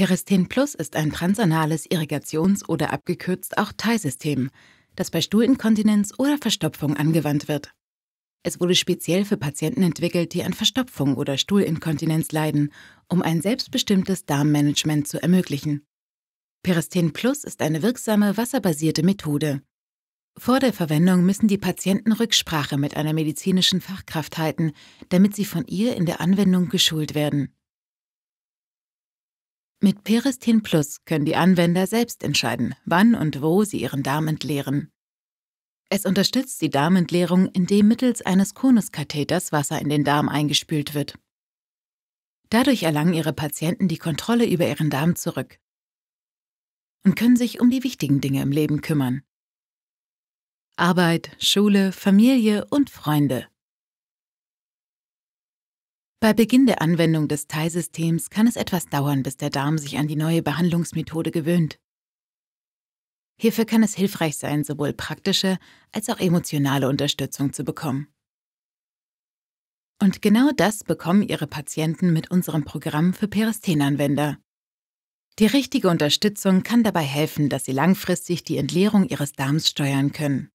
Peristin Plus ist ein transanales Irrigations- oder abgekürzt auch Teilsystem, das bei Stuhlinkontinenz oder Verstopfung angewandt wird. Es wurde speziell für Patienten entwickelt, die an Verstopfung oder Stuhlinkontinenz leiden, um ein selbstbestimmtes Darmmanagement zu ermöglichen. Peristin Plus ist eine wirksame wasserbasierte Methode. Vor der Verwendung müssen die Patienten Rücksprache mit einer medizinischen Fachkraft halten, damit sie von ihr in der Anwendung geschult werden. Mit Peristin Plus können die Anwender selbst entscheiden, wann und wo sie ihren Darm entleeren. Es unterstützt die Darmentleerung, indem mittels eines Konuskatheters Wasser in den Darm eingespült wird. Dadurch erlangen ihre Patienten die Kontrolle über ihren Darm zurück und können sich um die wichtigen Dinge im Leben kümmern. Arbeit, Schule, Familie und Freunde. Bei Beginn der Anwendung des Teilsystems kann es etwas dauern, bis der Darm sich an die neue Behandlungsmethode gewöhnt. Hierfür kann es hilfreich sein, sowohl praktische als auch emotionale Unterstützung zu bekommen. Und genau das bekommen Ihre Patienten mit unserem Programm für peristin Die richtige Unterstützung kann dabei helfen, dass Sie langfristig die Entleerung Ihres Darms steuern können.